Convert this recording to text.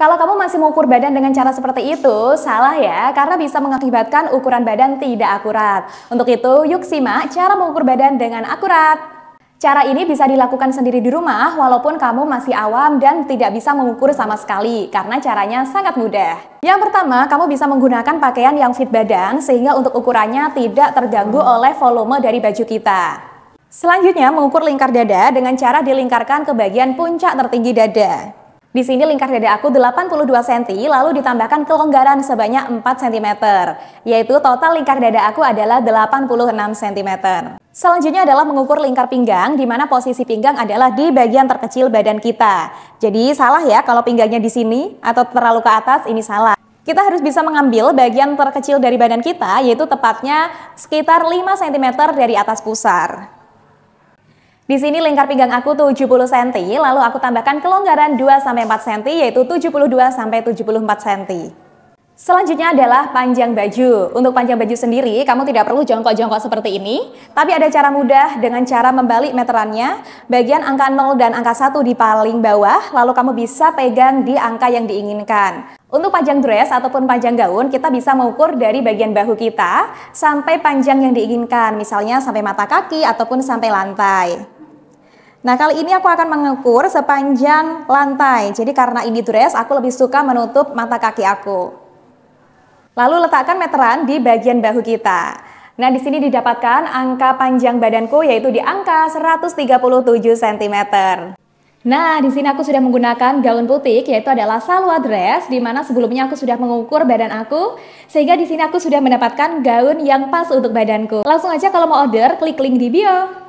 Kalau kamu masih mengukur badan dengan cara seperti itu, salah ya, karena bisa mengakibatkan ukuran badan tidak akurat. Untuk itu, yuk simak cara mengukur badan dengan akurat. Cara ini bisa dilakukan sendiri di rumah walaupun kamu masih awam dan tidak bisa mengukur sama sekali karena caranya sangat mudah. Yang pertama, kamu bisa menggunakan pakaian yang fit badan sehingga untuk ukurannya tidak terganggu oleh volume dari baju kita. Selanjutnya, mengukur lingkar dada dengan cara dilingkarkan ke bagian puncak tertinggi dada. Di sini lingkar dada aku 82 cm lalu ditambahkan kelonggaran sebanyak 4 cm, yaitu total lingkar dada aku adalah 86 cm. Selanjutnya adalah mengukur lingkar pinggang, di mana posisi pinggang adalah di bagian terkecil badan kita. Jadi salah ya kalau pinggangnya di sini atau terlalu ke atas, ini salah. Kita harus bisa mengambil bagian terkecil dari badan kita, yaitu tepatnya sekitar 5 cm dari atas pusar. Di sini lingkar pinggang aku 70 cm, lalu aku tambahkan kelonggaran 2-4 cm yaitu 72-74 cm. Selanjutnya adalah panjang baju. Untuk panjang baju sendiri, kamu tidak perlu jongkok-jongkok seperti ini, tapi ada cara mudah dengan cara membalik meterannya. Bagian angka 0 dan angka 1 di paling bawah, lalu kamu bisa pegang di angka yang diinginkan. Untuk panjang dress ataupun panjang gaun, kita bisa mengukur dari bagian bahu kita sampai panjang yang diinginkan, misalnya sampai mata kaki ataupun sampai lantai. Nah kali ini aku akan mengukur sepanjang lantai. Jadi karena ini dress, aku lebih suka menutup mata kaki aku. Lalu letakkan meteran di bagian bahu kita. Nah di sini didapatkan angka panjang badanku yaitu di angka 137 cm. Nah, di sini aku sudah menggunakan gaun putih yaitu adalah salwa dress di mana sebelumnya aku sudah mengukur badan aku sehingga di sini aku sudah mendapatkan gaun yang pas untuk badanku. Langsung aja kalau mau order klik link di bio.